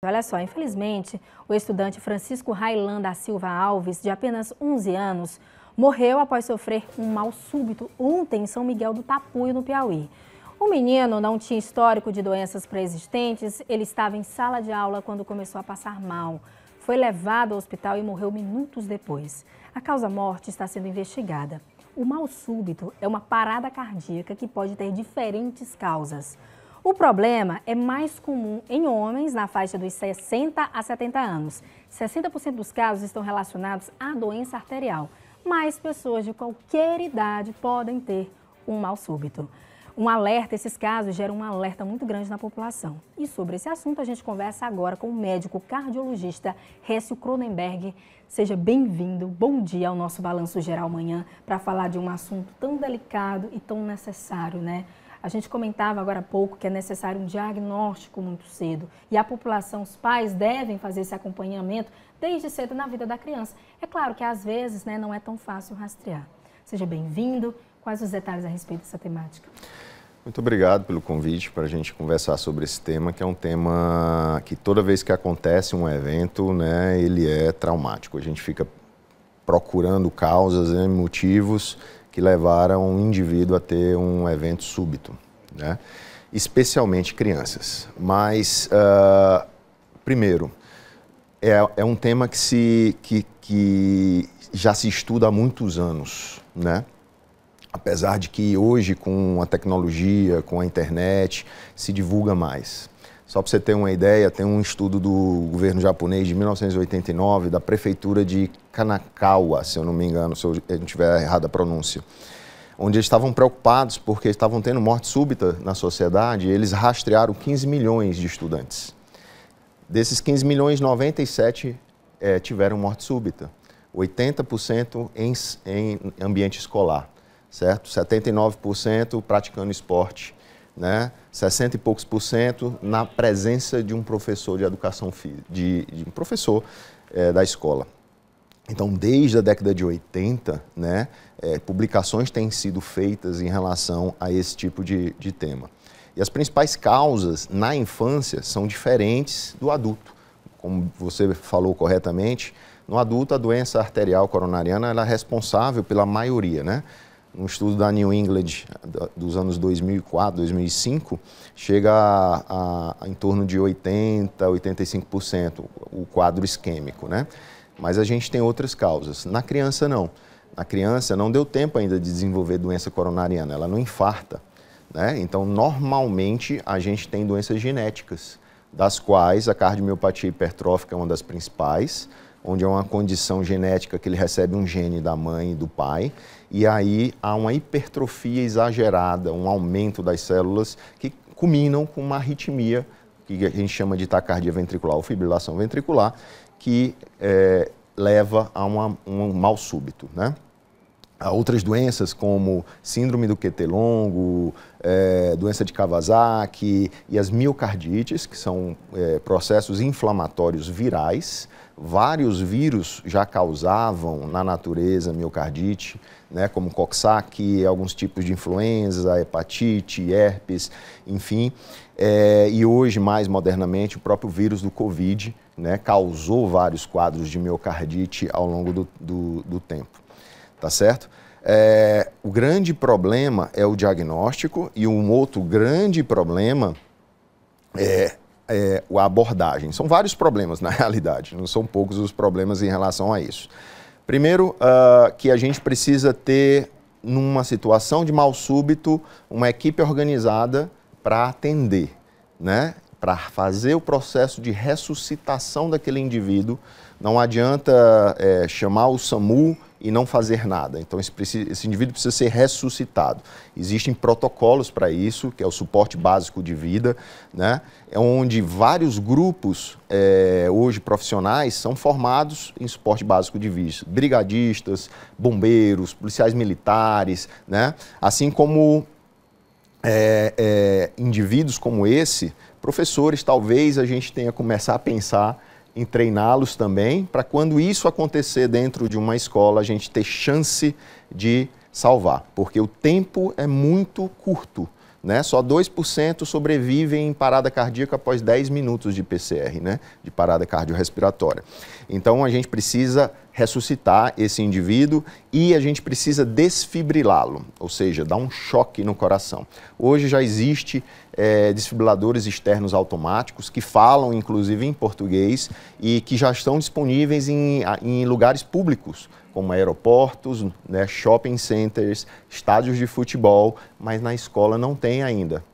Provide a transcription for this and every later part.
Olha só, infelizmente, o estudante Francisco Railan da Silva Alves, de apenas 11 anos, morreu após sofrer um mal súbito ontem em São Miguel do Tapuio, no Piauí. O menino não tinha histórico de doenças pré-existentes, ele estava em sala de aula quando começou a passar mal. Foi levado ao hospital e morreu minutos depois. A causa-morte está sendo investigada. O mal súbito é uma parada cardíaca que pode ter diferentes causas. O problema é mais comum em homens na faixa dos 60 a 70 anos. 60% dos casos estão relacionados à doença arterial, mas pessoas de qualquer idade podem ter um mal súbito. Um alerta, esses casos geram um alerta muito grande na população. E sobre esse assunto a gente conversa agora com o médico cardiologista Récio Cronenberg. Seja bem-vindo, bom dia ao nosso Balanço Geral Manhã para falar de um assunto tão delicado e tão necessário, né? A gente comentava agora há pouco que é necessário um diagnóstico muito cedo e a população, os pais devem fazer esse acompanhamento desde cedo na vida da criança. É claro que às vezes né, não é tão fácil rastrear. Seja bem-vindo. Quais os detalhes a respeito dessa temática? Muito obrigado pelo convite para a gente conversar sobre esse tema, que é um tema que toda vez que acontece um evento, né, ele é traumático. A gente fica procurando causas, né, motivos, que levaram um indivíduo a ter um evento súbito, né? especialmente crianças. Mas, uh, primeiro, é, é, um tema que, se, que, que já se estuda há muitos anos, né? apesar de que hoje com a tecnologia, com a internet, se divulga mais. Só para você ter uma ideia, tem um estudo do governo japonês de 1989, da prefeitura de Kanakawa, se eu não me engano, se eu não tiver errada a pronúncia, onde eles estavam preocupados porque estavam tendo morte súbita na sociedade e eles rastrearam 15 milhões de estudantes. Desses 15 milhões, 97 é, eh, tiveram morte súbita, 80% em, em ambiente escolar, certo? 79% praticando esporte né, 60 e poucos por cento na presença de um professor de educação física, de, de um professor é, da escola. Então, desde a década de 80, né, é, publicações têm sido feitas em relação a esse tipo de, de tema. E as principais causas na infância são diferentes do adulto. Como você falou corretamente, no adulto a doença arterial coronariana é responsável pela maioria, né? um estudo da New England dos anos 2004, 2005, chega a, a, a em torno de 80%, 85% o quadro isquêmico, né? Mas a gente tem outras causas. Na criança, não. Na criança, não deu tempo ainda de desenvolver doença coronariana, ela não infarta. Né? Então, normalmente, a gente tem doenças genéticas, das quais a cardiomiopatia hipertrófica é uma das principais, onde é uma condição genética que ele recebe um gene da mãe e do pai, e aí há uma hipertrofia exagerada, um aumento das células que culminam com uma arritmia, que a gente chama de tacardia ventricular ou fibrilação ventricular, que é, leva a uma, um mal súbito, né? a outras doenças como síndrome do QT longo, é, doença de Kawasaki e as miocardites, que são é, processos inflamatórios virais. Vários vírus já causavam na natureza miocardite, né, como coxsackie, alguns tipos de influenza, hepatite, herpes, enfim. É, e hoje, mais modernamente, o próprio vírus do Covid né, causou vários quadros de miocardite ao longo do, do, do tempo tá certo? É, o grande problema é o diagnóstico e um outro grande problema é, é a abordagem. São vários problemas, na realidade, não são poucos os problemas em relação a isso. Primeiro, uh, que a gente precisa ter, numa situação de mal súbito, uma equipe organizada para atender. Né? para fazer o processo de ressuscitação daquele indivíduo, não adianta é, chamar o SAMU e não fazer nada. Então, esse, esse indivíduo precisa ser ressuscitado. Existem protocolos para isso, que é o suporte básico de vida, né? é onde vários grupos, é, hoje profissionais, são formados em suporte básico de vida. Brigadistas, bombeiros, policiais militares, né? assim como é, é, indivíduos como esse, professores, talvez a gente tenha que começar a pensar em treiná-los também, para quando isso acontecer dentro de uma escola, a gente ter chance de salvar, porque o tempo é muito curto né? Só 2% sobrevivem em parada cardíaca após 10 minutos de PCR, né? de parada cardiorrespiratória. Então a gente precisa ressuscitar esse indivíduo e a gente precisa desfibrilá-lo, ou seja, dar um choque no coração. Hoje já existe é, desfibriladores externos automáticos que falam, inclusive, em português e que já estão disponíveis em, em lugares públicos como aeroportos, né, shopping centers, estádios de futebol, mas na escola não tem ainda.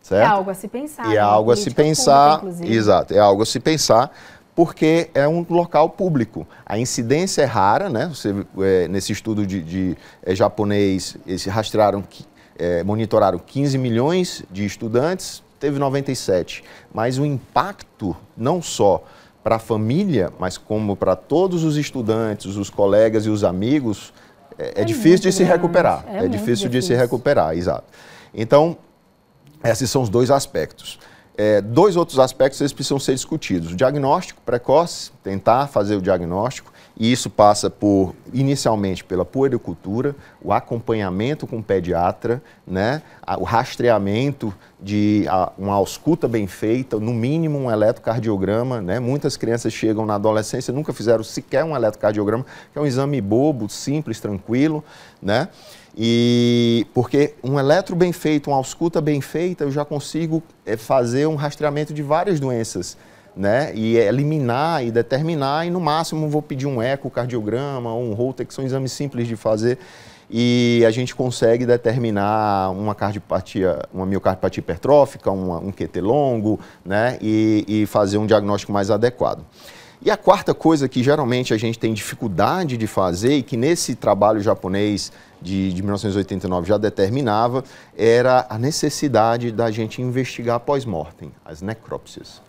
Certo? É algo a se pensar. E é né? algo a se pensar. Pública, exato, é algo a se pensar porque é um local público. A incidência é rara, né? Você, é, nesse estudo de, de é, japonês, eles rastrearam, é, monitoraram 15 milhões de estudantes, teve 97. Mas o impacto, não só para a família, mas como para todos os estudantes, os colegas e os amigos, é, é difícil de se recuperar. É, difícil, difícil de se recuperar, exato. Então, esses são os dois aspectos. É, dois outros aspectos eles precisam ser discutidos. O diagnóstico precoce, tentar fazer o diagnóstico, e isso passa por, inicialmente, pela puericultura, o acompanhamento com o pediatra, né? o rastreamento de uma ausculta bem feita, no mínimo um eletrocardiograma. Né? Muitas crianças chegam na adolescência nunca fizeram sequer um eletrocardiograma, que é um exame bobo, simples, tranquilo. Né? E porque um eletro bem feito, uma ausculta bem feita, eu já consigo eh, fazer um rastreamento de várias doenças né? E eliminar e determinar, e no máximo vou pedir um ecocardiograma ou um Holter, que são exames simples de fazer, e a gente consegue determinar uma cardiopatia, uma miocardiopatia hipertrófica, uma, um QT longo, né? E, e fazer um diagnóstico mais adequado. E a quarta coisa que geralmente a gente tem dificuldade de fazer e que nesse trabalho japonês de, de 1989 já determinava era a necessidade da gente investigar pós-mortem, as necrópsias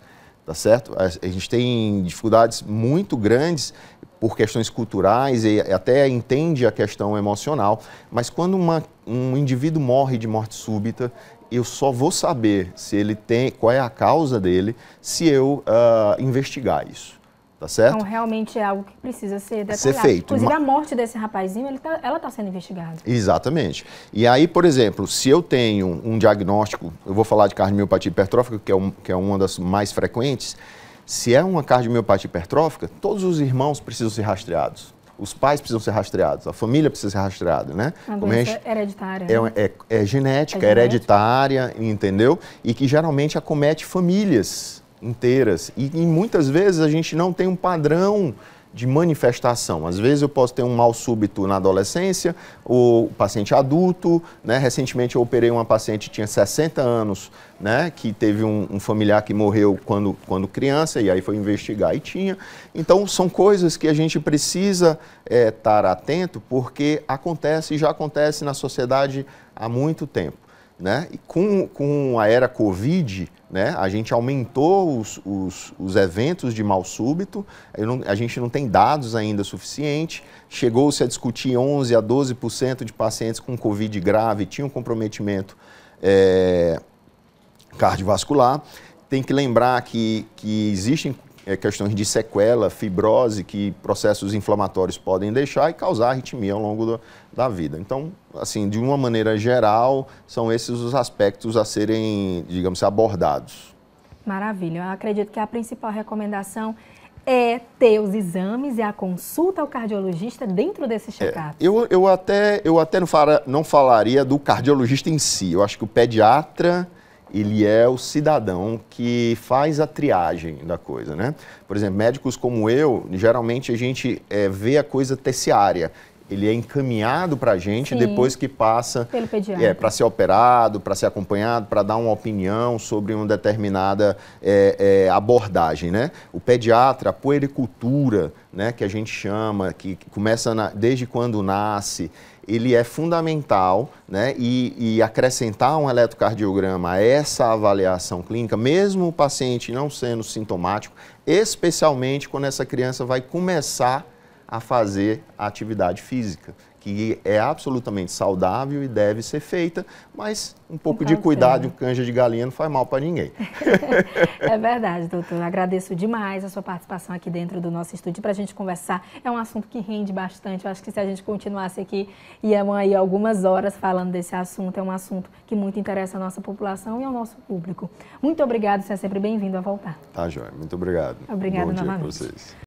tá certo? A, gente tem dificuldades muito grandes por questões culturais e até entende a questão emocional, mas quando uma, um indivíduo morre de morte súbita, eu só vou saber se ele tem qual é a causa dele se eu uh, investigar isso. Tá certo? Então, realmente é algo que precisa ser detalhado. Ser feito. Inclusive, a morte desse rapazinho, tá, ela está sendo investigada. Exatamente. E aí, por exemplo, se eu tenho um diagnóstico, eu vou falar de cardiomiopatia hipertrófica, que é, um, que é uma das mais frequentes, se é uma cardiomiopatia hipertrófica, todos os irmãos precisam ser rastreados. Os pais precisam ser rastreados, a família precisa ser rastreada, né? Como doença é hereditária. É, né? é, é, genética, é hereditária, entendeu? E que geralmente acomete famílias inteiras. E, e muitas vezes a gente não tem um padrão de manifestação. Às vezes eu posso ter um mal súbito na adolescência, ou paciente adulto, né? Recentemente eu operei uma paciente que tinha 60 anos, né? Que teve um, um, familiar que morreu quando, quando criança, e aí foi investigar e tinha. Então são coisas que a gente precisa é, estar atento, porque acontece e já acontece na sociedade há muito tempo. Né? E com, com a era Covid, né, a gente aumentou os, os, os eventos de mal súbito, não, a gente não tem dados ainda suficiente. Chegou-se a discutir 11% a 12% de pacientes com Covid grave tinham comprometimento é, cardiovascular. Tem que lembrar que, que existem é, questões de sequela, fibrose que processos inflamatórios podem deixar e causar arritmia ao longo do, da vida. Então, assim, de uma maneira geral, são esses os aspectos a serem, digamos, abordados. Maravilha. Eu acredito que a principal recomendação é ter os exames e a consulta ao cardiologista dentro desse é, check-up? É, eu, eu até, eu até não, fala, não falaria do cardiologista em si. Eu acho que o pediatra ele é o cidadão que faz a triagem da coisa, né? Por exemplo, médicos como eu, geralmente a gente é, vê a coisa terciária. Ele é encaminhado para a gente Sim. depois que passa é, para ser operado, para ser acompanhado, para dar uma opinião sobre uma determinada é, abordagem, né? O pediatra, a puericultura, né, que a gente chama, que começa na, desde quando nasce, ele é fundamental né? E, e, acrescentar um eletrocardiograma a essa avaliação clínica, mesmo o paciente não sendo sintomático, especialmente quando essa criança vai começar a fazer atividade física que é absolutamente saudável e deve ser feita, mas um pouco então, de cuidado, um canja de galinha não faz mal para ninguém. é verdade, doutor. Agradeço demais a sua participação aqui dentro do nosso estúdio para a gente conversar. É um assunto que rende bastante. Eu acho que se a gente continuasse aqui, iam aí algumas horas falando desse assunto. É um assunto que muito interessa a nossa população e ao nosso público. Muito obrigado, você é sempre bem-vindo a voltar. Tá, Joia. Muito obrigado. Obrigado novamente. Bom novamente. Dia vocês.